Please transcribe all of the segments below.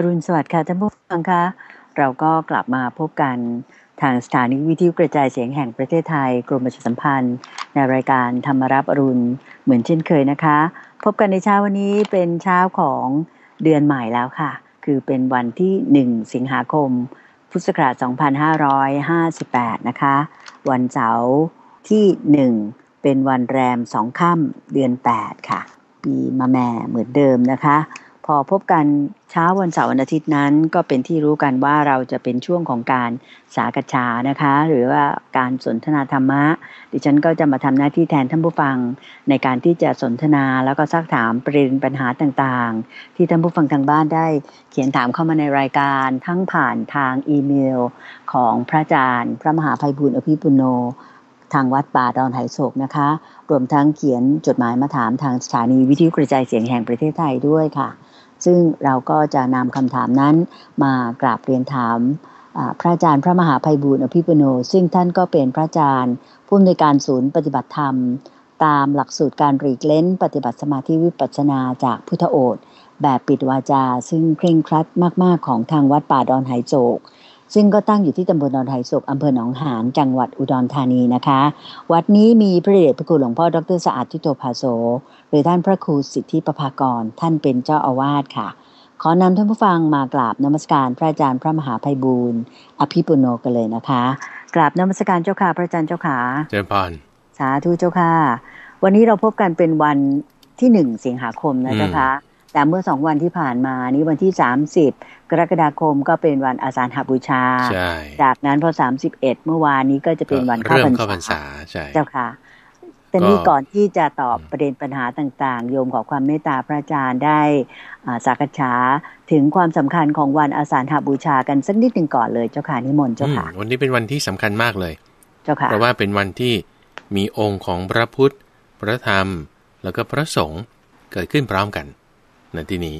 อรุณสวัสดิ์ค่ะท่านผู้ฟังคะเราก็กลับมาพบกันทางสถานีวิทยุกระจายเสียงแห่งประเทศไทย กรมประชาสัมพันธ์ ในรายการธรรมรับอรุณ เหมือนเช่นเคยนะคะ พบกันในเช้าวันนี้เป็นเช้าของเดือนใหม่แล้วค่ะ คือเป็นวันที่ 1 สิงหาคม พุทธศักราช 2558 นะคะ วันเสาร์ที่ 1 เป็นวันแรมสองค่ำเดือน 8 ค่ะ ปีมะแม่เหมือนเดิมนะคะพอพบกันเช้าวันเสาร์วันอาทิตย์นั้นก็เป็นที่รู้กันว่าเราจะเป็นช่วงของการสากัะชานะคะ หรือว่าการสนทนาธรรมะดิฉันก็จะมาทำหน้าที่แทนท่านผู้ฟังในการที่จะสนทนาแล้วก็ซักถามประเด็นปัญหาต่างๆ ที่ท่านผู้ฟังทางบ้านได้เขียนถามเข้ามาในรายการทั้งผ่านทางอีเมลของพระอาจารย์พระมหาภัยบุญอภิปุโนทางวัดป่าดอนไหโศกนะคะรวมทั้งเขียนจดหมายมาถามทางสถานีวิทยุกระจายเสียงแห่งประเทศไทยด้วยค่ะ ซึ่งเราก็จะนำคำถามนั้นมากราบเรียนถามพระอาจารย์พระมหาภัยบูร์อภิปุโน ซึ่งท่านก็เป็นพระอาจารย์ผู้อำนวยการศูนย์ปฏิบัติธรรม ตามหลักสูตรการรีกเล้น ปฏิบัติสมาธิวิปัสสนาจากพุทธโอษแบบปิดวาจา ซึ่งเคร่งครัดมาก ๆ ของทางวัดป่าดอนไหโศกซึ่งก็ตั้งอยู่ที่ตำบลดนนไทยศกอำเภอหนองหานจังหวัดอุดรธานีนะคะ วัดนี้มีพระเดชพระคุณหลวงพ่อดรสะอาดทิโตภาโส หรือท่านพระครูสิทธิประภากรท่านเป็นเจ้าอาวาสค่ะ ขอนำท่านผู้ฟังมากราบนมัสการพระอาจารย์พระมหาภัยบูรณอภิปุโนกันเลยนะคะกราบนมัสการเจ้าค่ะพระอาจารย์เจ้าค่ะเจริญพรสาธุเจ้าค่ะวันนี้เราพบกันเป็นวันที่หนึ่งสิงหาคมนะเจ้าค่ะแต่เมื่อสองวันที่ผ่านมานี้วันที่สามสิบกรกฎาคมก็เป็นวันอาสาฬหบูชา จากนั้นพอสามสิบเอ็ดเมื่อวานนี้ก็จะเป็นวันเข้าพรรษาเจ้าค่ะแต่นี่ก่อนที่จะตอบประเด็นปัญหาต่างๆ โยมขอความเมตตาพระอาจารย์ได้สักษาถึงความสำคัญของวันอาสาฬหบูชา กันสักนิดหนึ่งก่อนเลยเจ้าค่ะนิมนต์เจ้าค่ะวันนี้เป็นวันที่สำคัญมากเลยเจ้าค่ะเพราะว่าเป็นวันที่มีองค์ของพระพุทธ พระธรรม แล้วก็พระสงฆ์เกิดขึ้นพร้อมกันนะที่นี้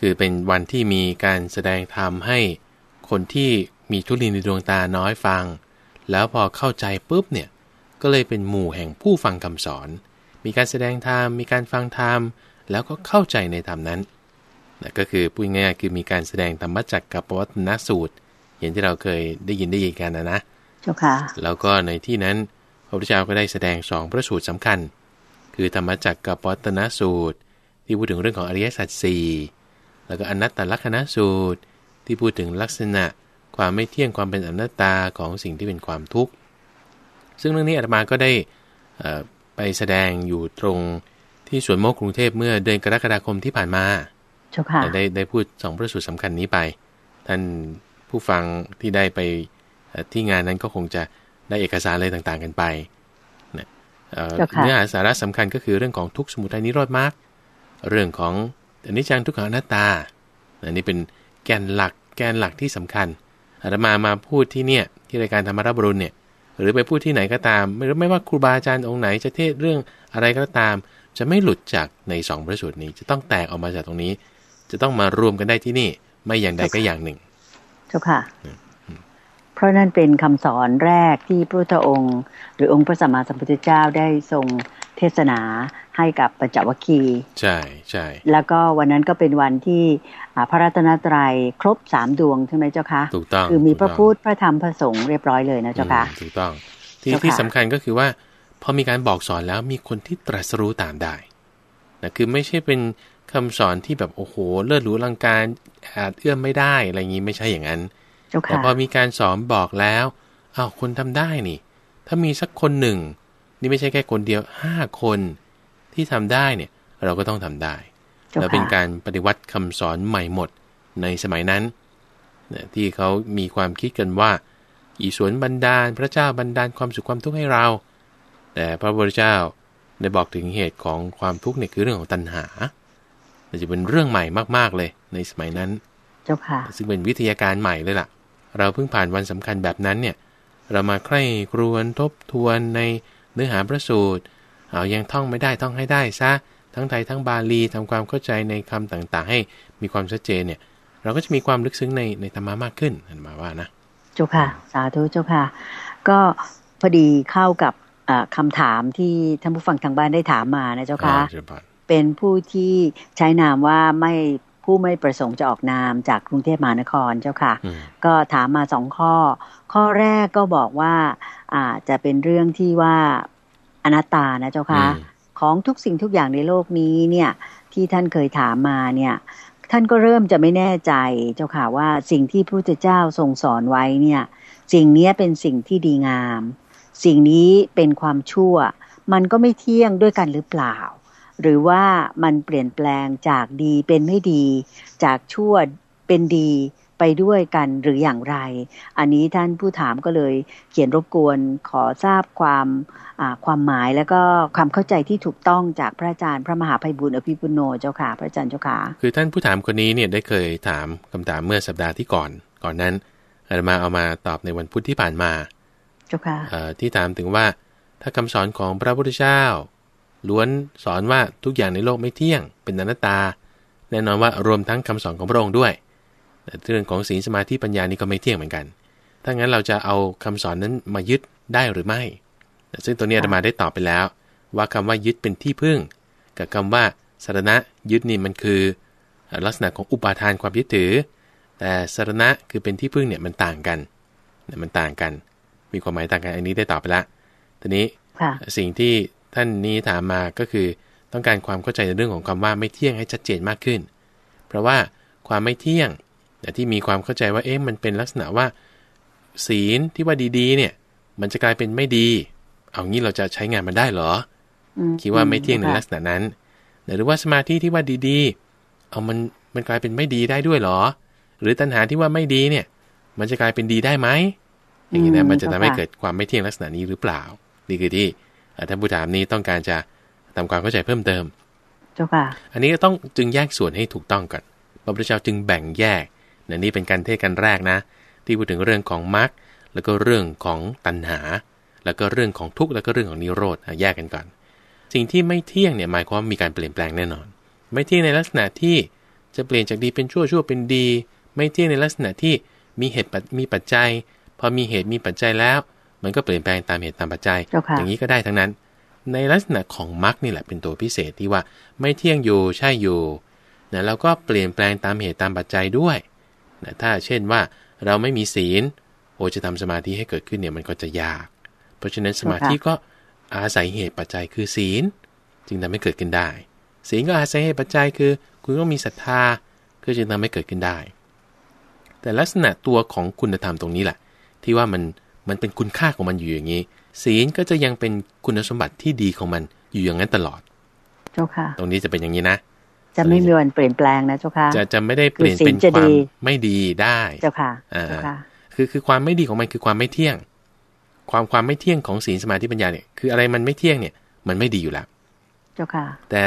คือเป็นวันที่มีการแสดงธรรมให้คนที่มีทุลินในดวงตาน้อยฟัง แล้วพอเข้าใจปุ๊บเนี่ย ก็เลยเป็นหมู่แห่งผู้ฟังคำสอน มีการแสดงธรรมมีการฟังธรรมแล้วก็เข้าใจในธรรมนั้นนะก็คือพูดง่ายๆคือมีการแสดงธรรมจักกับปวัตนสูตรอย่างที่เราเคยได้ยินได้ยินกันนะนะเจ้าค่ะแล้วก็ในที่นั้นพระพุทธเจ้าก็ได้แสดงสองพระสูตรสำคัญ คือธรรมจักกับปวัตนสูตรที่พูดถึงเรื่องของอริยสัจสี่แล้วก็อนัตตลักษณะสูตร ที่พูดถึงลักษณะความไม่เที่ยงความเป็นอนัตตาของสิ่งที่เป็นความทุกข์ ซึ่งเรื่องนี้อาตมาก็ได้ไปแสดงอยู่ตรงที่สวนโมกกรุงเทพเมื่อเดือนกรกฎาคมที่ผ่านมาได้ได้พูดสองพระสูตรสำคัญนี้ไป ท่านผู้ฟังที่ได้ไปที่งานนั้นก็คงจะได้เอกสารอะไรต่างๆกันไปเนื้อหาสาระสำคัญก็คือเรื่องของทุกสมุทัยนิโรธมรรคเรื่องของอนิจจังทุกขังอนัตตาอันนี้เป็นแกนหลักแกนหลักที่สำคัญ อาตมามาพูดที่เนี่ย ที่รายการธรรมรับรุนเนี่ย หรือไปพูดที่ไหนก็ตามไม่ไม่ว่าครูบาอาจารย์องค์ไหนจะเทศเรื่องอะไรก็ตาม จะไม่หลุดจากในสองพระสูตรนี้ จะต้องแตกออกมาจากตรงนี้ จะต้องมารวมกันได้ที่นี่ ไม่อย่างใดก็อย่างหนึ่งเจ้าค่ะ เพราะนั่นเป็นคำสอนแรกที่พระพุทธองค์ หรือองค์พระสัมมาสัมพุทธเจ้าได้ทรงเทศนาให้กับปัญจวัคคี ใช่ใช่แล้วก็วันนั้นก็เป็นวันที่พระรัตนตรัย ครบสามดวงใช่ไหมเจ้าคะ ถูกต้อง คือมีพระพุทธพระธรรมพระสงฆ์เรียบร้อยเลยนะเจ้าคะ ถูกต้องที่ที่สำคัญก็คือว่า พอมีการบอกสอนแล้วมีคนที่ตรัสรู้ตามได้นะคือไม่ใช่เป็นคำสอนที่แบบโอ้โหเลิศหรูลังการอาจเอื้อมไม่ได้อะไรอย่างนี้ไม่ใช่อย่างนั้นแต่พอมีการสอนบอกแล้วอ้าวคนทำได้นี่ ถ้ามีสักคนหนึ่ง นี่ไม่ใช่แค่คนเดียวห้าคนที่ทำได้เนี่ยเราก็ต้องทำได้ แล้วเป็นการปฏิวัติคำสอนใหม่หมดในสมัยนั้น ที่เขามีความคิดกันว่า อีสวนบันดาล พระเจ้าบันดาลความสุขความทุกข์ให้เรา แต่พระพุทธเจ้าได้บอกถึงเหตุของความทุกข์เนี่ยคือเรื่องของตัณหาจะเป็นเรื่องใหม่มากๆเลยในสมัยนั้นเจ้าค่ะซึ่งเป็นวิทยาการใหม่เลยล่ะ เราเพิ่งผ่านวันสำคัญแบบนั้นเนี่ยเรามาใคร่ครวญทบทวนในเนื้อหาพระสูตรเอายังท่องไม่ได้ท่องให้ได้ซะทั้งไทยทั้งบาลีทำความเข้าใจในคำต่างๆ ให้มีความชัดเจนเนี่ย เราก็จะมีความลึกซึ้งในในธรรมะมากขึ้นอันมาว่านะเจ้าค่ะ สาธุเจ้าค่ะ ก็พอดีเข้ากับคำถามที่ท่านผู้ฟังทางบ้านได้ถามมานะเจ้าค่ะเป็นผู้ที่ใช้นามว่าไม่ผู้ไม่ประสงค์จะออกนามจากกรุงเทพมหานครเจ้าค่ะ ก็ถามมาสองข้อ ข้อแรกก็บอกว่าอาจจะเป็นเรื่องที่ว่าอนัตตานะเจ้าค่ะของทุกสิ่งทุกอย่างในโลกนี้เนี่ยที่ท่านเคยถามมาเนี่ยท่านก็เริ่มจะไม่แน่ใจเจ้าค่ะว่าสิ่งที่พระพุทธเจ้าทรงสอนไว้เนี่ยสิ่งนี้เป็นสิ่งที่ดีงาม สิ่งนี้เป็นความชั่ว มันก็ไม่เที่ยงด้วยกันหรือเปล่า หรือว่ามันเปลี่ยนแปลงจากดีเป็นไม่ดี จากชั่วเป็นดีไปด้วยกันหรืออย่างไร อันนี้ท่านผู้ถามก็เลยเขียนรบกวน ขอทราบความความหมาย และก็ความเข้าใจที่ถูกต้องจากพระอาจารย์พระมหาภัยบุญอภิปุโนเจ้าค่ะพระอาจารย์เจ้าค่ะคือท่านผู้ถามคนนี้เนี่ยได้เคยถามคำถามเมื่อสัปดาห์ที่ก่อน ก่อนนั้นอาตมาเอามาตอบในวันพุธที่ผ่านมาเจ้าค่ะที่ถามถึงว่าถ้าคำสอนของพระพุทธเจ้าล้วนสอนว่าทุกอย่างในโลกไม่เที่ยง เป็นอนัตตา แน่นอนว่ารวมทั้งคำสอนของพระองค์ด้วยเรื่องของศีลสมาธิปัญญานี่ก็ไม่เที่ยงเหมือนกัน ถ้างั้นเราจะเอาคำสอนนั้นมายึดได้หรือไม่ซึ่งตัวนี้อาตมาได้ตอบไปแล้ว ว่าคำว่ายึดเป็นที่พึ่ง กับคำว่าสารณะยึดนี่มันคือ ลักษณะของอุปาทานความยึดถือ แต่สารณะคือเป็นที่พึ่งเนี่ยมันต่างกัน มันต่างกัน มีความหมายต่างกันอันนี้ได้ตอบไปละทีนี้สิ่งที่ท่านนี้ถามมาก็คือต้องการความเข้าใจในเรื่องของคำว่าไม่เที่ยงให้ชัดเจนมากขึ้น เพราะว่าความไม่เที่ยงแต่ที่มีความเข้าใจว่าเอ๊ะมันเป็นลักษณะว่า ศีลที่ว่าดีๆเนี่ยมันจะกลายเป็นไม่ดี เอางี้เราจะใช้งานมันได้เหรอ คิดว่าไม่เที่ยงในลักษณะนั้น หรือว่าสมาธิที่ว่าดีๆ เอามันมันกลายเป็นไม่ดีได้ด้วยหรอ หรือตัณหาที่ว่าไม่ดีเนี่ยมันจะกลายเป็นดีได้ไหมอย่างนี้นะมันจะทำให้เกิดความไม่เที่ยงลักษณะนี้หรือเปล่านี่คือที่ท่านผู้ถามนี้ต้องการจะทำความเข้าใจเพิ่มเติมเจ้าค่ะอันนี้ก็ต้องจึงแยกส่วนให้ถูกต้องก่อนพระพุทธเจ้าจึงแบ่งแยกเนี่ยนี่เป็นการเทศกันแรกนะ ที่พูดถึงเรื่องของมรรคแล้วก็เรื่องของตัณหา แล้วก็เรื่องของทุกข์แล้วก็เรื่องของนิโรธแยกกันก่อน สิ่งที่ไม่เที่ยงเนี่ยหมายความมีการเปลี่ยนแปลงแน่นอน ไม่เที่ยงในลักษณะที่จะเปลี่ยนจากดีเป็นชั่วชั่วเป็นดี ไม่เที่ยงในลักษณะที่มีเหตุมีปัจจัย พอมีเหตุมีปัจจัยแล้ว มันก็เปลี่ยนแปลงตามเหตุตามปัจจัยอย่างนี้ก็ได้ทั้งนั้น ในลักษณะของมรรคนี่แหละเป็นตัวพิเศษที่ว่าไม่เที่ยงอยู่ใช่อยู่ แล้วก็เปลี่ยนแปลงตามเหตุตามปัจจัยด้วยนะถ้าเช่นว่าเราไม่มีศีลโอจะทำสมาธิให้เกิดขึ้นเนี่ยมันก็จะยาก เพราะฉะนั้นสมาธิก็อาศัยเหตุปัจจัยคือศีลจึงทำให้เกิดขึ้นได้ศีลก็อาศัยเหตุปัจจัยคือ คุณต้องมีศรัทธาก็จึงทำให้เกิดขึ้นได้ แต่ลักษณะตัวของคุณธรรมตรงนี้แหละที่ว่ามันมันเป็นคุณค่าของมันอยู่อย่างนี้ ศีลก็จะยังเป็นคุณสมบัติที่ดีของมันอยู่อย่างนั้นตลอด เจ้าค่ะตรงนี้จะเป็นอย่างนี้นะจะไม่มีวันเปลี่ยนแปลงนะเจ้าค่ะจะจะไม่ได้เปลี่ยนเป็นความไม่ดีได้เจ้าค่ะ่าคือคือความไม่ดีของมันคือความไม่เที่ยง ความความไม่เที่ยงของศีลสมาธิปัญญาเนี่ยคืออะไรมันไม่เที่ยงเนี่ย มันไม่ดีอยู่แล้วเจ้าค่ะ แต่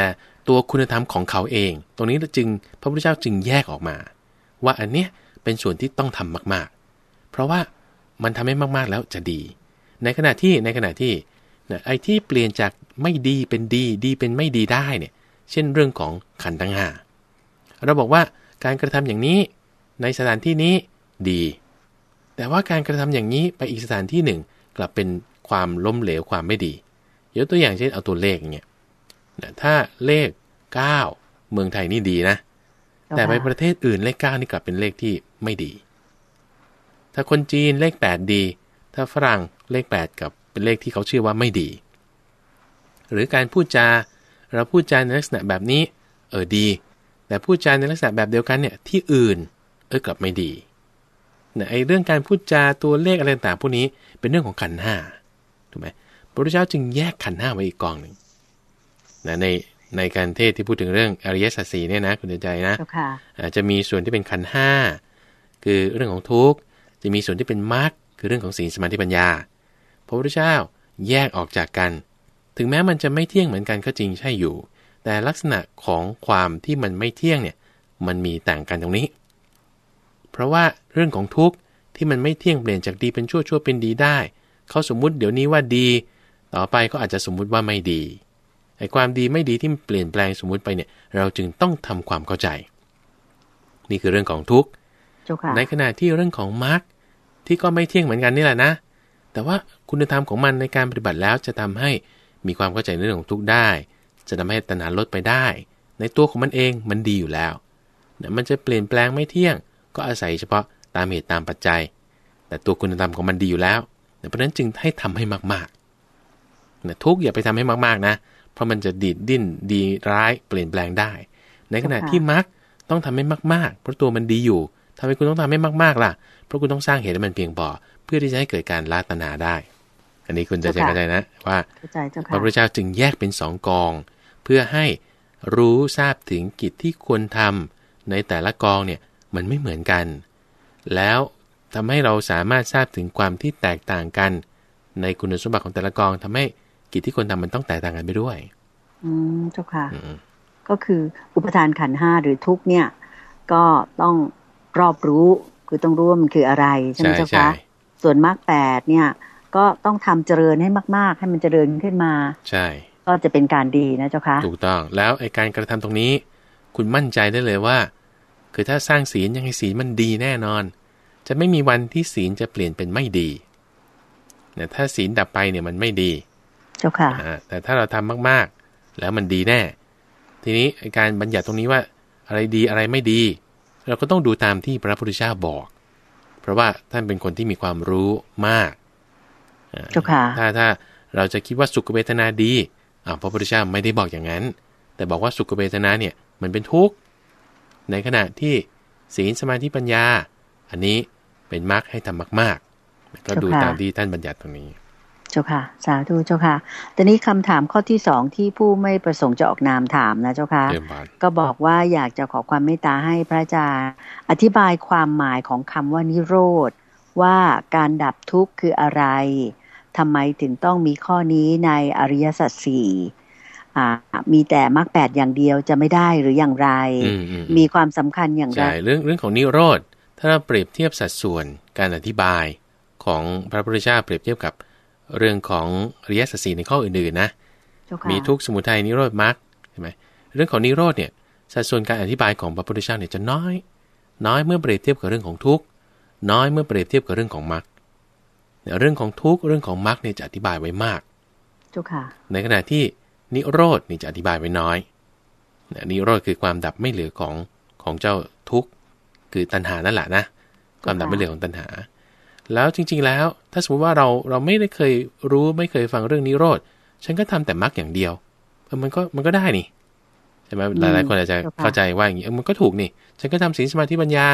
ตัวคุณธรรมของเขาเอง ตรงนี้จึงพระพุทธเจ้าจึงแยกออกมา ว่าอันเนี้ยเป็นส่วนที่ต้องทำมาก ๆ เพราะว่ามันทำให้มาก ๆแล้วจะดีในขณะที่ในขณะที่ไอ้ที่เปลี่ยนจากไม่ดีเป็นดีดีเป็นไม่ดีได้เนี่ยเช่นเรื่องของขันทั้งห้าเราบอกว่าการกระทำอย่างนี้ในสถานที่นี้ดี แต่ว่าการกระทำอย่างนี้ไปอีกสถานที่หนึ่ง กลับเป็นความล้มเหลวความไม่ดียกตัวอย่างเช่นเอาตัวเลขเนี่ยถ้าเลข 9 เมืองไทยนี่ดีนะ แต่ไปประเทศอื่นเลข9นี่กลับเป็นเลขที่ไม่ดี ถ้าคนจีนเลข8ดี ถ้าฝรั่งเลข 8กับเป็นเลขที่เขาเชื่อว่าไม่ดี หรือการพูดจาเราพูดจาในลักษณะแบบนี้เออดี แต่พูดจาในลักษณะแบบเดียวกันเนี่ยที่อื่นเออกลับไม่ดีนะไอ้เรื่องการพูดจาตัวเลขอะไรต่างพวกนี้เป็นเรื่องของขันห้าถูกไหมพระพุทธเจ้าจึงแยกขันห้าไว้อีกกองหนึ่งนะในในการเทศที่พูดถึงเรื่องอริยสัจสีเนี่ยนะคุณใจนะะจะมีส่วนที่เป็นขันห้าคือเรื่องของทุกข์จะมีส่วนที่เป็นมรรคคือเรื่องของศีลสมาธิปัญญาพระพุทธเจ้าแยกออกจากกันถึงแม้มันจะไม่เที่ยงเหมือนกันก็จริงใช่อยู่ แต่ลักษณะของความที่มันไม่เที่ยงเนี่ย มันมีต่างกันตรงนี้ เพราะว่าเรื่องของทุกข์ที่มันไม่เที่ยงเปลี่ยนจากดีเป็นชั่วชั่วเป็นดีได้ เขาสมมุติเดี๋ยวนี้ว่าดี ต่อไปก็อาจจะสมมุติว่าไม่ดี ไอ้ความดีไม่ดีที่เปลี่ยนแปลงสมมุติไปเนี่ย เราจึงต้องทำความเข้าใจ นี่คือเรื่องของทุกข์ในขณะที่เรื่องของมรรคที่ก็ไม่เที่ยงเหมือนกันนี่แหละนะ แต่ว่าคุณธรรมของมันในการปฏิบัติแล้วจะทำให้มีความเข้าใจในเรื่องของทุกข์ได้ จะทำให้ตัณหาลดไปได้ ในตัวของมันเองมันดีอยู่แล้วนะมันจะเปลี่ยนแปลงไม่เที่ยง ก็อาศัยเฉพาะตามเหตุตามปัจจัย แต่ตัวคุณธรรมของมันดีอยู่แล้วเพราะนั้นจึงให้ทำให้มาก ๆนะทุกอย่าไปทำให้มาก ๆนะ เพราะมันจะดีดดิ้นดีร้าย เปลี่ยนแปลงได้ ในขณะที่มักต้องทำให้มาก ๆ เพราะตัวมันดีอยู่ ทำไมคุณต้องทำให้มากๆล่ะเพราะคุณต้องสร้างเหตุให้มันเพียงพอเพื่อที่จะให้เกิดการละตนาได้อันนี้คุณจะเข้าใจนะ ว่า พระพุทธเจ้าจึงแยกเป็นสองกอง เพื่อให้รู้ทราบถึงกิจที่ควรทำในแต่ละกองเนี่ยมันไม่เหมือนกัน แล้วทำให้เราสามารถทราบถึงความที่แตกต่างกัน ในคุณสมบัติของแต่ละกอง ทำให้กิจที่ควรทำมันต้องแตกต่างกันไปด้วย อืมเจ้าค่ะก็คืออุปทานขันห้าหรือทุกเนี่ย ก็ต้องรอบรู้คือต้องรู้ว่ามันคืออะไรใช่ไหมเจ้าคะส่วนมรรคแปดเนี่ยก็ต้องทำเจริญให้มาก ๆ ให้มันเจริญขึ้นมา ใช่ก็จะเป็นการดีนะเจ้าคะถูกต้องแล้วไอ้การกระทำตรงนี้ คุณมั่นใจได้เลยว่า คือถ้าสร้างศีลยังหงศีลมันดีแน่นอน จะไม่มีวันที่ศีลจะเปลี่ยนเป็นไม่ดีเนี่ยถ้าศีลดับไปเนี่ยมันไม่ดีเจ้าค่ะแต่ถ้าเราทำมากๆแล้วมันดีแน่ ทีนี้การบัญญัติตรงนี้ว่า อะไรดีอะไรไม่ดี เราก็ต้องดูตามที่พระพุทธเจ้าบอก เพราะว่าท่านเป็นคนที่มีความรู้มากจ้าค่ะถ้าถ้าเราจะคิดว่าสุขเวทนาดีอ่าพระพุทธเจ้าไม่ได้บอกอย่างนั้น แต่บอกว่าสุขเวทนาเนี่ยมันเป็นทุกข์ ในขณะที่ศีลสมาธิปัญญา อันนี้เป็นมรรคให้ทำมากๆ ก็ดูตามที่ท่านบัญญัติตรงนี้ เจ้าค่ะ สาธุเจ้าค่ะ ตอนนี้คำถามข้อที่สองที่ผู้ไม่ประสงค์จะออกนามถามนะเจ้าค่ะก็บอกว่าอยากจะขอความเมตตาให้พระอาจารย์อธิบายความหมายของคำว่านิโรธว่าการดับทุกข์คืออะไรทำไมถึงต้องมีข้อนี้ในอริยสัจสี่ มีแต่มรรคแปดอย่างเดียวจะไม่ได้หรืออย่างไร มีความสำคัญอย่างไรเรื่องเรื่องของนิโรธ ถ้าเราเปรียบเทียบสัดส่วน การอธิบายของพระพุทธเจ้าเปรียบเทียบกับเรื่องของอริยสัจสี่ในข้ออื่นๆ นะ มีทุกสมุทัยนิโรธมรรคใช่ไหมเรื่องของนิโรธเนี่ย สัดส่วนการอธิบายของพระพุทธเจ้าเนี่ยจะน้อย น้อยเมื่อเปรียบเทียบกับเรื่องของทุกน้อยเมื่อเปรียบเทียบกับเรื่องของมรรคเรื่องของทุกข์เรื่องของมรรคเนี่ยจะอธิบายไว้มากจุค่ะ ในขณะที่นิโรธนี่จะอธิบายไว้น้อยนิโรธคือความดับไม่เหลือของของเจ้าทุกข์คือตัณหานั่นแหละนะความดับไม่เหลือของตัณหา แล้วจริง ๆแล้วถ้าสมมติว่าเราเราไม่ได้เคยรู้ไม่เคยฟังเรื่องนิโรธ ฉันก็ทำแต่มรรคอย่างเดียวเออมันก็มันก็ได้นี่ใช่ไหมหลายๆคนอาจจะเข้าใจว่าอย่างนี้เออมันก็ถูกนี่ ฉันก็ทำศีลสมาธิปัญญา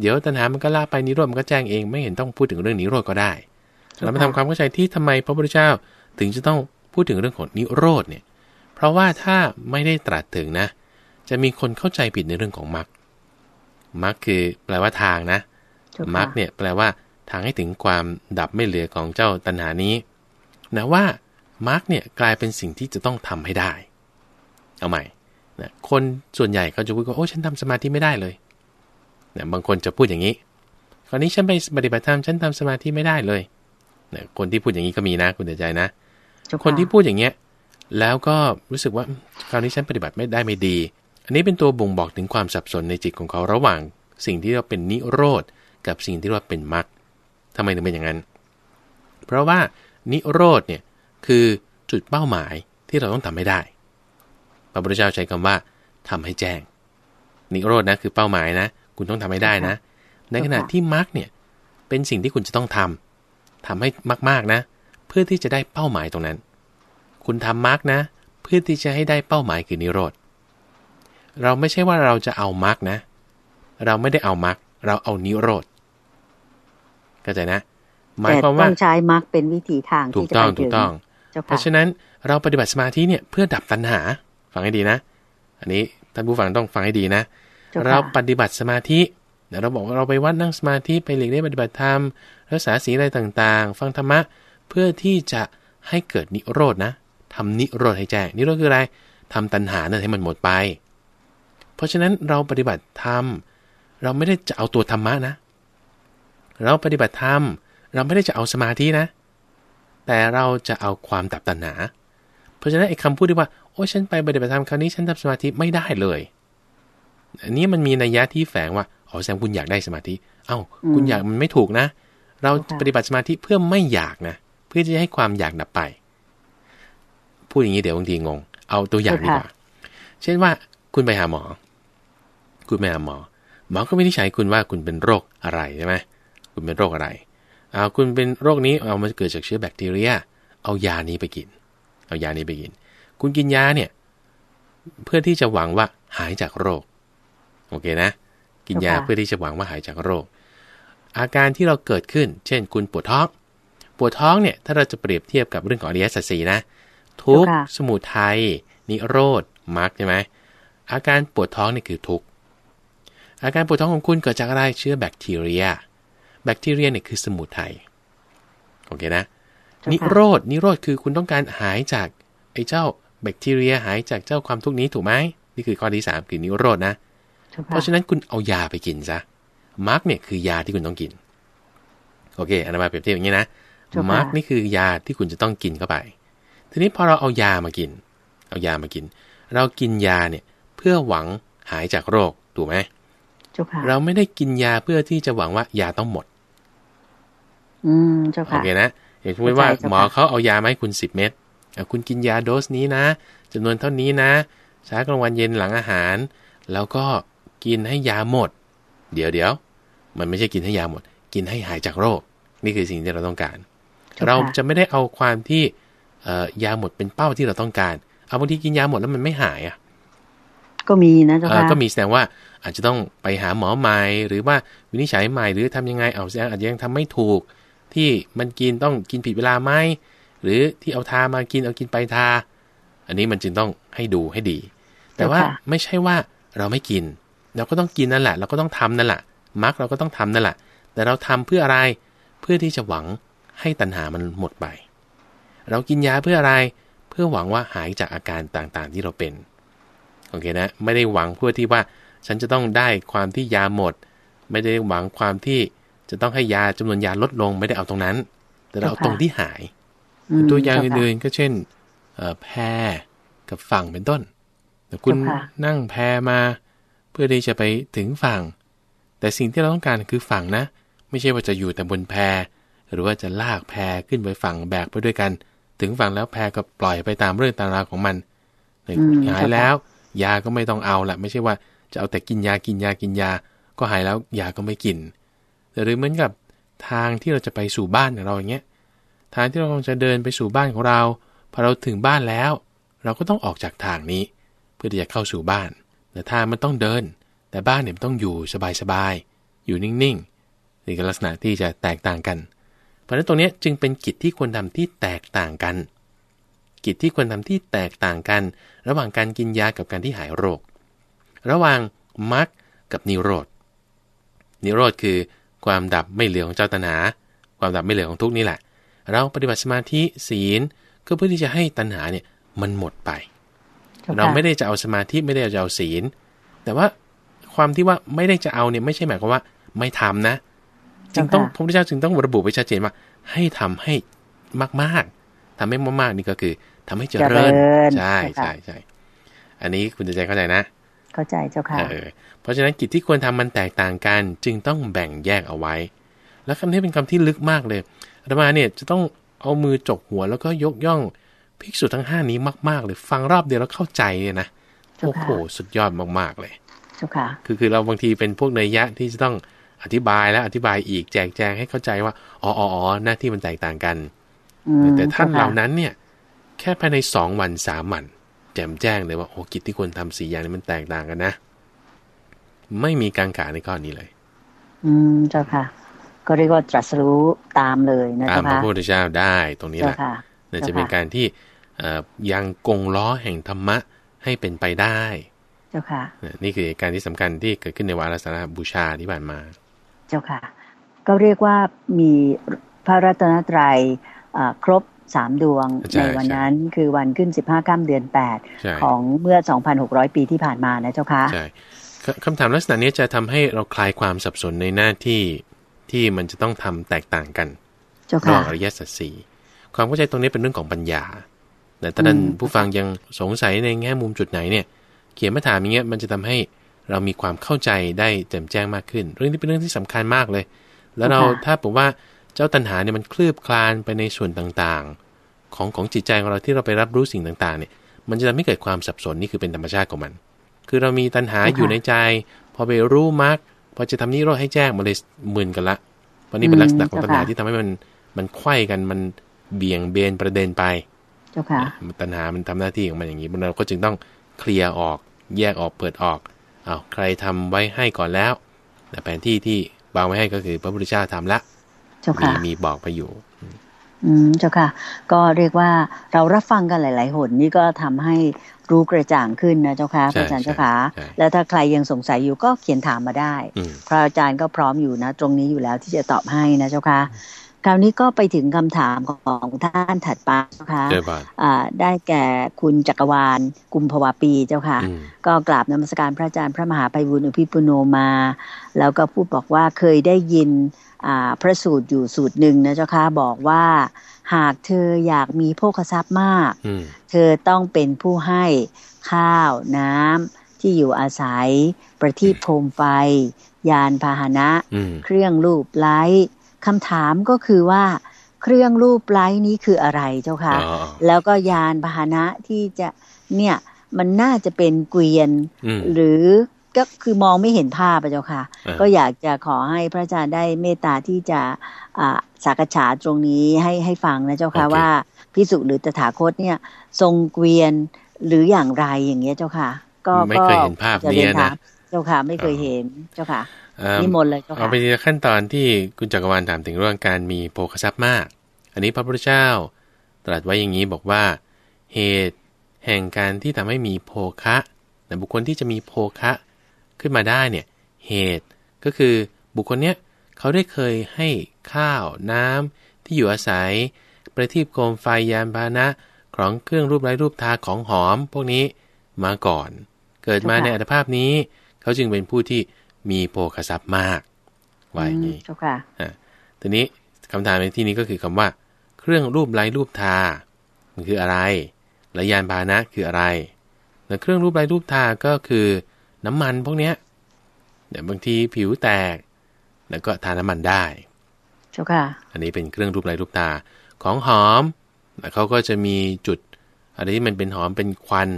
เดี๋ยวตัณหามันก็ล่าไปนิโรธมันก็แจ้งเองไม่เห็นต้องพูดถึงเรื่องนิโรธก็ได้เรามาทำความเข้าใจที่ทำไม พระพุทธเจ้า ถึงจะต้องพูดถึงเรื่องของนิโรธเนี่ย เพราะว่าถ้าไม่ได้ตรัสถึงนะ จะมีคนเข้าใจผิดในเรื่องของมรรคมรรคคือแปลว่าทางนะมรรคเนี่ยแปลว่าทางให้ถึงความดับไม่เหลือของเจ้าตัณหานี้นะว่ามรรคเนี่ยกลายเป็นสิ่งที่จะต้องทำให้ได้ เอาใหม่นะคนส่วนใหญ่เขาจะพูดว่าโอ้ฉันทำสมาธิไม่ได้เลยนะบางคนจะพูดอย่างนี้ คราวนี้ฉันไปปฏิบัติธรรมฉันทำสมาธิไม่ได้เลยนะคนที่พูดอย่างนี้ก็มีนะคุณเดชใจนะคนที่พูดอย่างเงี้ยแล้วก็รู้สึกว่าคราวนี้ฉันปฏิบัติไม่ได้ไม่ดี อันนี้เป็นตัวบ่งบอกถึงความสับสนในจิตของเขาระหว่างสิ่งที่เราเป็นนิโรธกับสิ่งที่เราเป็นมรรคทำไมถึงเป็นอย่างนั้น เพราะว่านิโรธเนี่ยคือจุดเป้าหมายที่เราต้องทำให้ได้พระพุทธเจ้าใช้คำว่า ทำให้แจ้งนิโรธนะคือเป้าหมายนะคุณต้องทำให้ได้นะ ในขณะที่มรรคเนี่ยเป็นสิ่งที่คุณจะต้องทำทำให้มากๆนะ เพื่อที่จะได้เป้าหมายตรงนั้น คุณทำมร์กนะ เพื่อที่จะให้ได้เป้าหมายคือนิโรธเราไม่ใช่ว่าเราจะเอามาร์กนะ เราไม่ได้เอามาร์กเราเอานิโรธก็จะนะหมายความว่าต้องใช้มาร์กเป็นวิธีทางถูกต้องถูกต้อง เพราะฉะนั้นเราปฏิบัติสมาธิเนี่ยเพื่อดับตัณหาฟังให้ดีนะ อันนี้ท่านผู้ฟังต้องฟังให้ดีนะ เราปฏิบัติสมาธิเราบอกว่าเราไปวัดนั่งสมาธิไปหลีกเลี่ยงปฏิบัติธรรมรักษาศีลอะไรต่างๆ ฟังธรรมะเพื่อที่จะให้เกิดนิโรธนะ ทำนิโรธให้แจ้งนิโรธคืออะไรทำตัณหานะให้มันหมดไป เพราะฉะนั้นเราปฏิบัติธรรมเราไม่ได้จะเอาตัวธรรมะนะ เราปฏิบัติธรรมเราไม่ได้จะเอาสมาธินะ แต่เราจะเอาความดับตัณหาเพราะฉะนั้นไอ้คำพูดที่ว่าโอ้ฉันไปปฏิบัติธรรมคราวนี้ฉันทำสมาธิไม่ได้เลยอันนี้มันมีนัยยะที่แฝงว่าอ๋อแซมคุณอยากได้สมาธิ เอา้าคุณอยากมันไม่ถูกนะเราปฏิบัติสมาธิเพื่อไม่อยากนะเพื่อจะให้ความอยากดับไปพูดอย่างนี้เดี๋ยวบางทีงง เอาตัวอย่างดีกว่า เช่นว่าคุณไปหาหมอคุณไปหาหมอ หมอก็ไม่ได้ใช้คุณว่าคุณเป็นโรคอะไรใช่ไหมคุณเป็นโรคอะไรเอาคุณเป็นโรคนี้เอามาเกิดจากเชื้อแบคทีเรียเอายานี้ไปกินเอายานี้ไปกิน คุณกินยาเนี่ยเพื่อที่จะหวังว่าหายจากโรค โอเคนะ กินยาเพื่อที่จะหวังว่าหายจากโรคอาการที่เราเกิดขึ้น เช่น คุณปวดท้อง ปวดท้องเนี่ย ถ้าเราจะเปรียบเทียบกับเรื่องของอริยสัจสีนะ ทุก สมุทัยนิโรธมรรคใช่ไหม อาการปวดท้องนี่คือทุก อาการปวดท้องของคุณเกิดจากอะไร เชื้อแบคทีเรีย แบคทีเรียเนี่ยคือสมุทัยโอเคนะ นิโรธ นิโรธ คือคุณต้องการหายจากไอ้เจ้าแบคทีเรีย หายจากเจ้าความทุกข์นี้ถูกไหมนี่คือข้อที่สามคือนิโรธนะ เพราะฉะนั้นคุณเอายาไปกินซะมาร์กเนี่ยคือยาที่คุณต้องกินโอเคอนามาเปรียบเทียบอย่างนี้นะมาร์กนี่คือยาที่คุณจะต้องกินเข้าไป ทีนี้พอเราเอายามากิน เอายามากิน เรากินยาเนี่ย เพื่อหวังหายจากโรคถูกไหมจคะเราไม่ได้กินยาเพื่อที่จะหวังว่า ยาต้องหมด อืมจุ๊บค่ะโอเคนะอย่างเชมนว่าหมอเขาเอายามาให้คุณสิบเม็ดคุณกินยาโดสนี้นะ จำนวนเท่านี้นะเช้ากลางวันเย็นหลังอาหาร แล้วก็กินให้ยาหมดเดี๋ยวเดี๋ยว มันไม่ใช่กินให้ยาหมด กินให้หายจากโรค นี่คือสิ่งที่เราต้องการ เราจะไม่ได้เอาความที่ยาหมดเป็นเป้าที่เราต้องการ เอาบางทีกินยาหมดแล้วมันไม่หายอ่ะก็มีนะจ๊ะก็มีแสดงว่าอาจจะต้องไปหาหมอใหม่หรือว่าวินิจฉัยใหม่หรือทำยังไงเอาแสดงอาจจะยังทำไม่ถูก ที่มันกินต้องกินผิดเวลาไหมหรือที่เอาทามากินเอากินไปทา อันนี้มันจึงต้องให้ดูให้ดี แต่ว่าไม่ใช่ว่าเราไม่กินเราก็ต้องกินนั่นแหละ เราก็ต้องทำนั่นแหละมรรคเราก็ต้องทำนั่นแหละ แต่เราทำเพื่ออะไรเพื่อที่จะหวังให้ตัณหามันหมดไป เรากินยาเพื่ออะไรเพื่อหวังว่าหายจากอาการต่างๆ ที่เราเป็น โอเคนะ ไม่ได้หวังเพื่อที่ว่า ฉันจะต้องได้ความที่ยาหมด ไม่ได้หวังความที่จะต้องให้ยาจำนวนยาลดลงไม่ได้เอาตรงนั้น แต่เราเอาตรงที่หายตัวยาอื่นๆก็เช่นแพรกับฝั่งเป็นต้นแต่คุณนั่งแพรมาเพื่อที่จะไปถึงฝั่ง แต่สิ่งที่เราต้องการคือฝั่งนะ ไม่ใช่ว่าจะอยู่แต่บนแพ หรือว่าจะลากแพขึ้นไปฝั่งแบกไปด้วยกัน ถึงฝั่งแล้วแพก็ปล่อยไปตามเรื่องตามราวของมันหายแล้ว ยาก็ไม่ต้องเอาละไม่ใช่ว่าจะเอาแต่กินยากินยากินยา ก็หายแล้วยาก็ไม่กิน หรือเหมือนกับทางที่เราจะไปสู่บ้านของเราอย่างเงี้ย ทางที่เราคงจะเดินไปสู่บ้านของเรา พอเราถึงบ้านแล้ว เราก็ต้องออกจากทางนี้ เพื่อที่จะเข้าสู่บ้านแต่ทางมันต้องเดิน แต่บ้านเนี่ยมันต้องอยู่สบายๆ อยู่นิ่งๆนี่ก็ลักษณะที่จะแตกต่างกัน เพราะฉะนั้นตรงนี้จึงเป็นกิจที่ควรทำที่แตกต่างกัน กิจที่ควรทำที่แตกต่างกัน ระหว่างการกินยากับการที่หายโรค ระหว่างมรรคกับ นิโรธนิโรธคือความดับไม่เหลือของเจ้าตนาความดับไม่เหลือของทุกนี่แหละ เราปฏิบัติสมาธิศีลก็เพื่อที่จะให้ตัณหาเนี่ยมันหมดไปเราไม่ได้จะเอาสมาธิไม่ได้จะเอาศีล แต่ว่าความที่ว่าไม่ได้จะเอาเนี่ยไม่ใช่หมายความว่าไม่ทำนะ จึงต้องพระพุทธเจ้าจึงต้องระบุไว้ชัดเจนว่า ให้ทำให้มากๆ ทำให้มากๆนี่ก็คือทำให้เจริญใช่ใช่ใช่อันนี้คุณจะใจเข้าใจนะ เข้าใจเจ้าค่ะเพราะฉะนั้นกิจที่ควรทำมันแตกต่างกันจึงต้องแบ่งแยกเอาไว้ แล้วคำนี้เป็นคำที่ลึกมากเลยธรรมาเนี่ยจะต้องเอามือจกหัวแล้วก็ยกย่องภิกษุทั้งห้านี้มากๆเลย ฟังรอบเดียวแล้วเข้าใจเนี่ยนะโอ้โห สุดยอดมากๆเลยคือคือเราบางทีเป็นพวกเนยยะที่จะต้องอธิบายแล้วอธิบายอีกแจกแจงให้เข้าใจว่าอ๋ออ๋อหน้าที่มันแตกต่างกันแต่ท่านเหล่านั้นเนี่ย แค่ภายในสองวันสามวันแจ่มแจ้งเลยว่าโอ้กิจที่ควรทำสี่อย่างนี้มันแตกต่างกันนะไม่มีกางขาในข้อนี้เลย อืมเจ้าค่ะ ก็เรียกว่าตรัสรู้ตามเลยนะเจ้าค่ะตามพระพุทธเจ้าได้ตรงนี้แหละนี่ยจะเป็นการที่ยังกงล้อแห่งธรรมะให้เป็นไปได้ เจ้าค่ะ นี่คือการที่สำคัญที่เกิดขึ้นในวาระสารบูชาที่ผ่านมา เจ้าค่ะ ก็เรียกว่ามีพระรัตนตรัยครบสามดวงใในวันนั้นคือวันขึ้นสิบห้าค่ำเดือนแปดของเมื่อสองพันหกร้อยปีที่ผ่านมานะเจ้าค่ะ ใช่คำถามลักษณะนี้จะทำให้เราคลายความสับสนในหน้าที่ที่มันจะต้องทำแตกต่างกันจ้าค่างอริยสัจสี่ความเข้าใจตรงนี้เป็นเรื่องของปัญญาแต่ถ้าท่านผู้ฟังยังสงสัยในแง่มุมจุดไหนเนี่ยเขียนมาถามอย่างเงี้ยมันจะทำให้เรามีความเข้าใจได้แจ่มแจ้งมากขึ้น เรื่องนี้เป็นเรื่องที่สำคัญมากเลย แล้วเราถ้าบอกว่าเจ้าตัณหาเนี่ยมันคลืบคลานไปในส่วนต่างๆ ของของจิตใจของเราที่เราไปรับรู้สิ่งต่างๆเนี่ยมันจะทำให้เกิดความสับสนนี่คือเป็นธรรมชาติของมัน คือเรามีตัณหาอยู่ในใจ พอไปรู้มากพอจะทำนี้เราให้แจ้งมาเลยมึนกันละเพราะนี่เป็นลักษณะของตัณหาที่ทำให้มันมันไข้กันมันเบี่ยงเบนประเด็นไปเจ้าค่ะตัณหามันทำหน้าที่ของมันอย่างนี้เรา ก็จึงต้องเคลียร์ออกแยกออกเปิดออกเอาใครทำไว้ให้ก่อนแล้วแต่แผนที่ที่วางไว้ให้ก็คือพระพุทธเจ้าทำละมีมีบอกไปอยู่ อืมเจ้าค่ะ ก็เรียกว่าเรารับฟังกันหลาย ๆ หน นี่ก็ทำให้รู้กระจ่างขึ้นนะเจ้าค่ะพระอาจารย์เจ้าค่ะแล้วถ้าใครยังสงสัยอยู่ก็เขียนถามมาได้พระอาจารย์ก็พร้อมอยู่นะ ตรงนี้อยู่แล้วที่จะตอบให้นะ เจ้าค่ะคราวนี้ก็ไปถึงคำถามของท่านถัดไปนะคะได้แก่คุณจักรวาลกุมภวาปีเจ้าค่ะ ก็กราบนมัสการพระอาจารย์พระมหาไพบุญอภิปุโนมา แล้วก็พูดบอกว่าเคยได้ยินพระสูตรอยู่สูตรหนึ่งนะเจ้าค่ะบอกว่าหากเธออยากมีโภคทรัพย์มาก เธอต้องเป็นผู้ให้ข้าวน้ำที่อยู่อาศัยประทีปโคมไฟ ยานพาหนะเครื่องรูปไล้คำถามก็คือว่าเครื่องรูปไล้นี้คืออะไรเจ้าค่ะ แล้วก็ยานพาหนะที่จะเนี่ย มันน่าจะเป็นเกวียนหรือก็คือมองไม่เห็นภาพไปเจ้าค่ะ ก็อยากจะขอให้พระอาจารย์ได้เมตตาที่จะสักษาตรงนี้ให้ให้ฟังนะเจ้าค่ะว่าพิสุหรือตถาคตเนี่ยทรงเกวียนหรืออย่างไรอย่างเงี้ยเจ้าค่ะ ก็ไม่เคยเห็นภาพนี้นะ เจ้าค่ะ ไม่เคยเห็นเจ้าค่ะนิมนต์เลยเจ้าค่ะเอาไปขั้นตอนที่คุณจักรวาลถามถึงเรื่องการมีโภคทรัพย์มาก อันนี้พระพุทธเจ้าตรัสไว้อย่างนี้บอกว่า เหตุแห่งการที่ทำให้มีโภคะแต่บุคคลที่จะมีโภคะขึ้นมาได้เนี่ย เหตุก็คือบุคคลเนี้ยเขาได้เคยให้ข้าวน้ำที่อยู่อาศัย ประทีปโคมไฟยานพาหนะของเครื่องรูปไร้รูปทาของหอมพวกนี้มาก่อน เกิดมาในอัตภาพนี้ เขาจึงเป็นผู้ที่มีโภคทรัพย์มากว่าอย่างนี้ค่ะทีนี้คำถามในที่นี้ก็คือคำว่า เครื่องรูปไร้รูปทา มันคืออะไรและยานบานะ คืออะไรแ้วเครื่องรูปไร้รูปทาก็คือน้ำมัน พวกเนี้ยเดี๋ยวบางทีผิวแตก แล้วก็ทาน้ำมันได้เจ้าค่ะอันนี้เป็นเครื่องรูปไร้รูปทาของหอมเขาก็จะมีจุดอะไรที่มันเป็นหอมเป็นควัน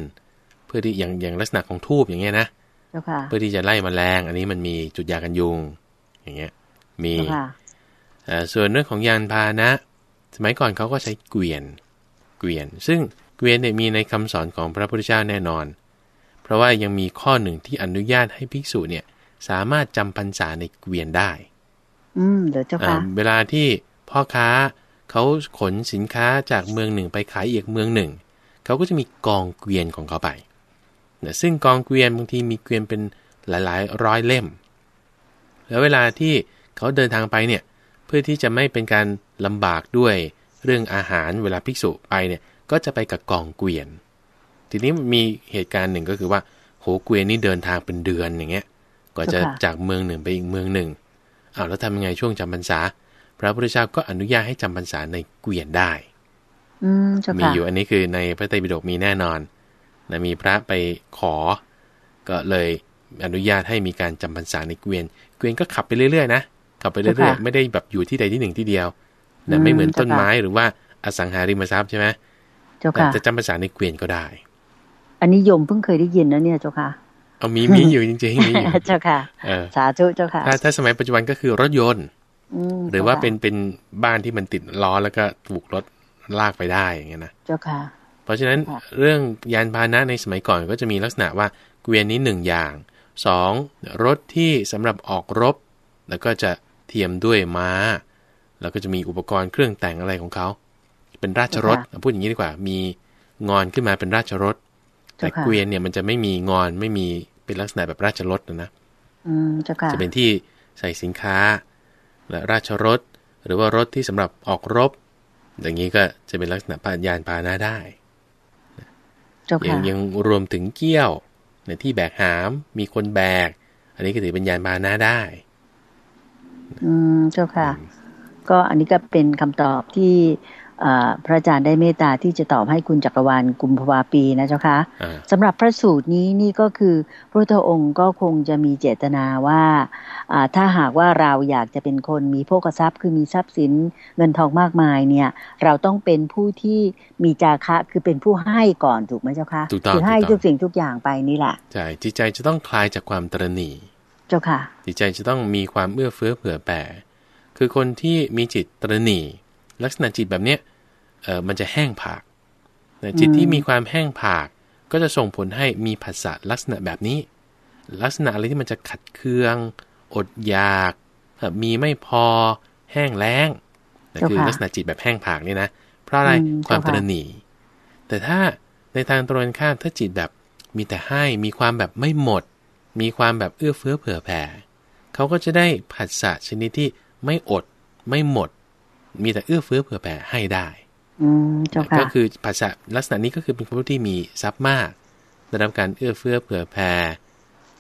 เพื่อที่อย่างอย่างลักษณะของทูบอย่างเงี้ยนะเพื่อที่จะไล่มแมลง อันนี้มันมีจุดยากันยุง อย่างเงี้ย มี ส่วนเรื่องของยานพาหนะ สมัยก่อนเขาก็ใช้เกวียนเกวียน ซึ่งเกวียนเนี่ยมีในคำสอนของพระพุทธเจ้าแน่นอน เพราะว่ายังมีข้อหนึ่งที่อนุญาตให้ภิกษุเนี่ย สามารถจำพรรษาในเกวียนได้อืมเดี๋ยวเจ้าค่ะเวลาที่พ่อค้าเขาขนสินค้าจากเมืองหนึ่งไปขายอีกเมืองหนึ่ง เขาก็จะมีกองเกวียนของเขาไปนะซึ่งกองเกวียนบางทีมีเกวียนเป็นหลายๆ ร้อยเล่ม แล้วเวลาที่เขาเดินทางไปเนี่ยเพื่อที่จะไม่เป็นการลำบากด้วยเรื่องอาหารเวลาภิกษุไปเนี่ยก็จะไปกับกองเกวียน ทีนี้มีเหตุการณ์หนึ่งก็คือว่า โหเกวียนนี่เดินทางเป็นเดือนอย่างเงี้ยกว่าจะจากเมืองหนึ่งไปอีกเมืองหนึ่งอ้าวแล้วทำยังไงช่วงจำพรรษาพระพุทธเจ้าก็อนุญาตให้จำพรรษาในเกวียนได้มีอยู่อันนี้คือในพระไตรปิฎกมีแน่นอนนะมีพระไปขอก็เลยอนุญาตให้มีการจำพรรษาในเกวียน เกวียนก็ขับไปเรื่อยๆนะขับไปเรื่อยๆไม่ได้แบบอยู่ที่ใดที่หนึ่งที่เดียวนะไม่เหมือนต้นไม้หรือว่าอสังหาริมทรัพย์ใช่ไหมจะจะจำรษาในเกวียนก็ได้ อันนี้ยมเพิ่งเคยได้ยินนะเนี่ยเจ้าค่ะ เอามีมีอยู่จริงๆมีอยู่เจ้าค่ะสาธุเจ้าค่ะ ถ้าถ้าสมัยปัจจุบันก็คือรถยนต์หรือว่าเป็นเป็นบ้านที่มันติดล้อแล้วก็ถูกรถลากไปได้อย่างเงี้ยนะเจ้าค่ะเพราะฉะนั้นเรื่องยานพาหนะในสมัยก่อนก็จะมีลักษณะว่าเกวียนนี้หนึ่งอย่าง 2. รถที่สำหรับออกรบ แล้วก็จะเทียมด้วยม้าแล้วก็จะมีอุปกรณ์เครื่องแต่งอะไรของเขา เป็นราชรถพูดอย่างนี้ดีกว่า มีงอนขึ้นมาเป็นราชรถ แต่เกวียนเนี่ยมันจะไม่มีงอนไม่มีเป็นลักษณะแบบราชรถนะนะจะเป็นที่ใส่สินค้า และราชรถหรือว่ารถที่สำหรับออกรบ อย่างนี้ก็จะเป็นลักษณะพาญยานพาหนะได้ยังยังรวมถึงเกี้ยวในที่แบก หามมีคน แบก อันนี้ก็ ถือเป็นยานมาหนะได้ อืมเจ้าค่ะ ก็อันนี้ก็เป็นคำตอบที่พระอาจารย์ได้เมตตาที่จะตอบให้คุณจักรวาลกุมภวาปีนะเจ้าคะสำหรับพระสูตรนี้นี่ก็คือพระพุทธองค์ก็คงจะมีเจตนาว่า ถ้าหากว่าเราอยากจะเป็นคนมีโภคทรัพย์ คือมีทรัพย์สินเงินทองมากมายเนี่ย เราต้องเป็นผู้ที่มีจาคะ คือเป็นผู้ให้ก่อนถูกไหมเจ้าคะคือให้ทุกสิ่งทุกอย่างไปนี่แหละใช่จิตใจจะต้องคลายจากความตรณีเจ้าค่ะ จิตใจจะต้องมีความเอื้อเฟื้อเผื่อแผ่คือคนที่มีจิตตรณีลักษณะจิตแบบเนี้ยเออมันจะแห้งผากจิตที่มีความแห้งผากก็จะส่งผลให้มีผัสสะลักษณะแบบนี้ ลักษณะอะไรที่มันจะขัดเคือง อดอยาก มีไม่พอ แห้งแล้งนั่นคือลักษณะจิตแบบแห้งผากนี่นะเพราะอะไรความตระหนี่แต่ถ้าในทางตรงกันข้ามถ้าจิตแบบมีแต่ให้มีความแบบไม่หมด มีความแบบเอื้อเฟื้อเผื่อแผ่เขาก็จะได้ผัสสะชนิดที่ไม่อดไม่หมดมีแต่เอื้อเฟื้อเผื่อแผ่ให้ได้ก็คือภาษาลักษณะนี้ก็คือเป็นคนที่มีทรัพย์มากได้รับการเอื้อเฟื้อเผื่อแผ่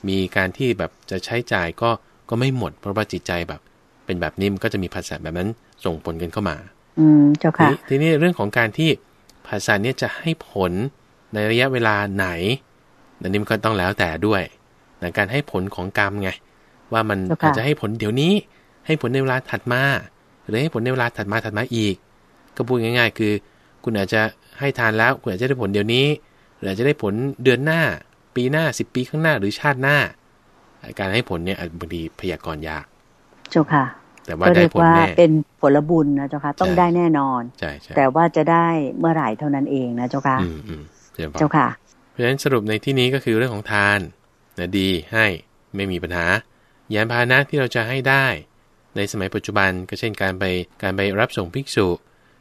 มีการที่แบบจะใช้จ่ายก็ก็ไม่หมด เพราะว่าจิตใจแบบเป็นแบบนี้มันก็จะมี ภาษาแบบนั้นส่งผลกันเข้ามา อืมเจ้าค่ะทีนี้เรื่องของการที่ภาษาเนี้ยจะให้ผลในระยะเวลาไหนอันนี้มันก็ต้องแล้วแต่ด้วยในการให้ผลของกรรมไง ว่ามันอาจจะให้ผลเดี๋ยวนี้ให้ผลในเวลาถัดมาหรือให้ผลในเวลาถัดมาถัดมาอีกก็พูดง่ายๆ คือ คุณอาจจะให้ทานแล้วคุณอาจจะได้ผลเดี๋ยวนี้ หรืออาจจะได้ผลเดือนหน้า ปีหน้า 10 ปีข้างหน้าหรือชาติหน้า การให้ผลเนี่ยบางทีพยากรณ์ยากเจ้าค่ะ แต่ว่าได้ผลแน่เป็นผลบุญนะเจ้าค่ะ ต้องได้แน่นอนใช่แต่ว่าจะได้เมื่อไหร่เท่านั้นเองนะเจ้าค่ะเจ้าค่ะ เพราะฉะนั้นสรุปในที่นี้ก็คือเรื่องของทานนะดีให้ไม่มีปัญหายานพาหนะที่เราจะให้ได้ในสมัยปัจจุบันก็เช่นการไปการไปรับส่งภิกษุ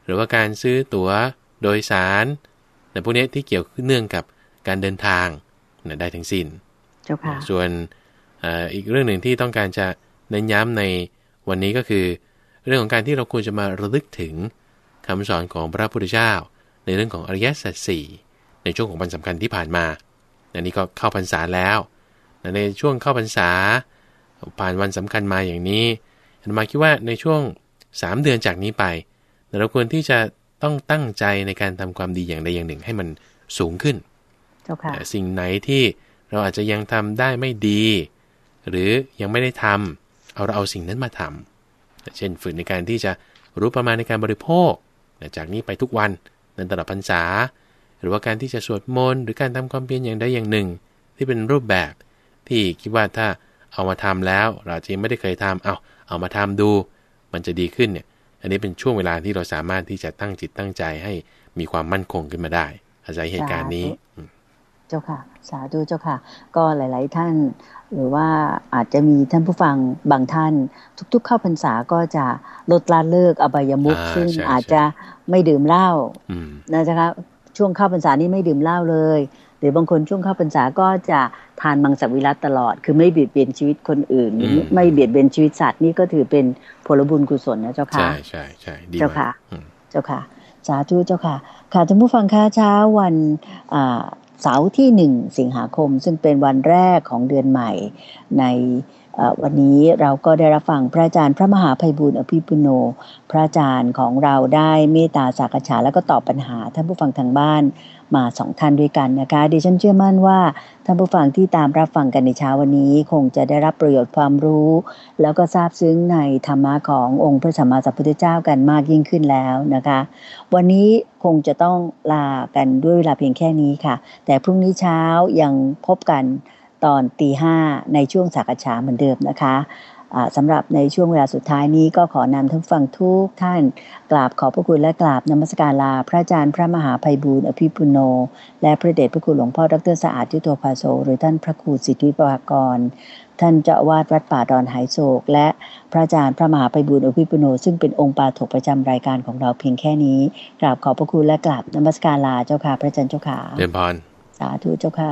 หรือว่าการซื้อตั๋วโดยสารแต่พวกนี้ที่เกี่ยวเนื่องกับการเดินทางได้ทั้งสิน้นส่วนอีกเรื่องหนึ่งที่ต้องการจะเน้นย้ำในวันนี้ก็คือ เรื่องของการที่เราควรจะมาระลึกถึงคำสอนของพระพุทธเจ้า ในเรื่องของอริยสัจสี่ในช่วงของวันสำคัญที่ผ่านมาอันนี้ก็เข้าพรรษาแล้ว ในช่วงเข้าพรรษาผ่านวันสำคัญมาอย่างนี้มาคิดว่าในช่วง 3 เดือนจากนี้ไป เราควรที่จะต้องตั้งใจในการทำความดีอย่างใดอย่างหนึ่งให้มันสูงขึ้น สิ่งไหนที่เราอาจจะยังทำได้ไม่ดี หรือยังไม่ได้ทำ เอาเราเอาสิ่งนั้นมาทำ เช่นฝึกในการที่จะรู้ประมาณในการบริโภคจากนี้ไปทุกวันนั้นตลอดพรรษา หรือว่าการที่จะสวดมนต์หรือการทำความเพียรอย่างใดอย่างหนึ่ง ที่เป็นรูปแบบที่คิดว่าถ้าเอามาทำแล้ว เราจริงไม่ได้เคยทำเอาเอามาทำดู มันจะดีขึ้นเนี่ยอันนี้เป็นช่วงเวลาที่เราสามารถที่จะตั้งจิตตั้งใจให้มีความมั่นคงขึ้นมาได้ อาศัยเหตุการณ์นี้เจ้าค่ะ สาธุเจ้าค่ะ ก็หลาย ๆท่านหรือว่าอาจจะมีท่านผู้ฟังบางท่าน ทุก ๆ เข้าพรรษาก็จะลดละเลิกอบายมุขซึ่งอาจจะไม่ดื่มเหล้านะจ๊ะคะช่วงเข้าพรรษานี้ไม่ดื่มเหล้าเลยรือบางคนช่วงเข้าพรรษาก็จะทานมังสวิรัตตลอด คือไม่เบียดเบียนชีวิตคนอื่น ไม่เบียดเบียนชีวิตสัตว์นี่ก็ถือเป็นผลบุญกุศลนะเจ้าค่ะ ใช่ใช่ใช่เจ้าค่ะเจ้าค่ะสาธุเจ้าค่ะค่ะท่านผู้ฟังคะเช้าวันเสาร์ที่หนึ่งสิงหาคมซึ่งเป็นวันแรกของเดือนใหม่ในวันนี้เราก็ได้รับฟังพระอาจารย์พระมหาภัยบุญอภิปุโน พระอาจารย์ของเราได้เมตตาสักฉาและก็ตอบปัญหาท่านผู้ฟังทางบ้านมาสองท่านด้วยกันนะคะ ดิฉันเชื่อมั่นว่าท่านผู้ฟังที่ตามรับฟังกันในเช้าวันนี้ คงจะได้รับประโยชน์ความรู้ แล้วก็ทราบซึ้งในธรรมะขององค์พระสัมมาสัพพุทธเจ้ากันมากยิ่งขึ้นแล้วนะคะ วันนี้คงจะต้องลากันด้วยเวลาเพียงแค่นี้ค่ะ แต่พรุ่งนี้เช้ายังพบกันตอนตีห้าในช่วงสักฉาเหมือนเดิมนะคะสำหรับในช่วงเวลาสุดท้ายนี้ก็ขอนำทุกนฟังทุกท่านกราบขอพระคุณและกราบนมัสการลา พระอาจารย์พระมหาภัยบูร์อภิปุโน และพระเดชพระคุณหลวงพ่อดรสะอาดยุตัวพาโซหรือท่านพระครูสิทธิปากร ท่านเจ้าวาดวัดป่าดอนหายโศกและพระอาจารย์พระมหาภัยบูร์อภิปุโนซึ่งเป็นองค์ปาถกประจำรายการของเราเพียงแค่นี้กราบขอพระคุณและกราบนมัสการลาเจ้าค่ะพระอาจารย์เจ้าค่ะเดีนพานสาธุเจ้าค่ะ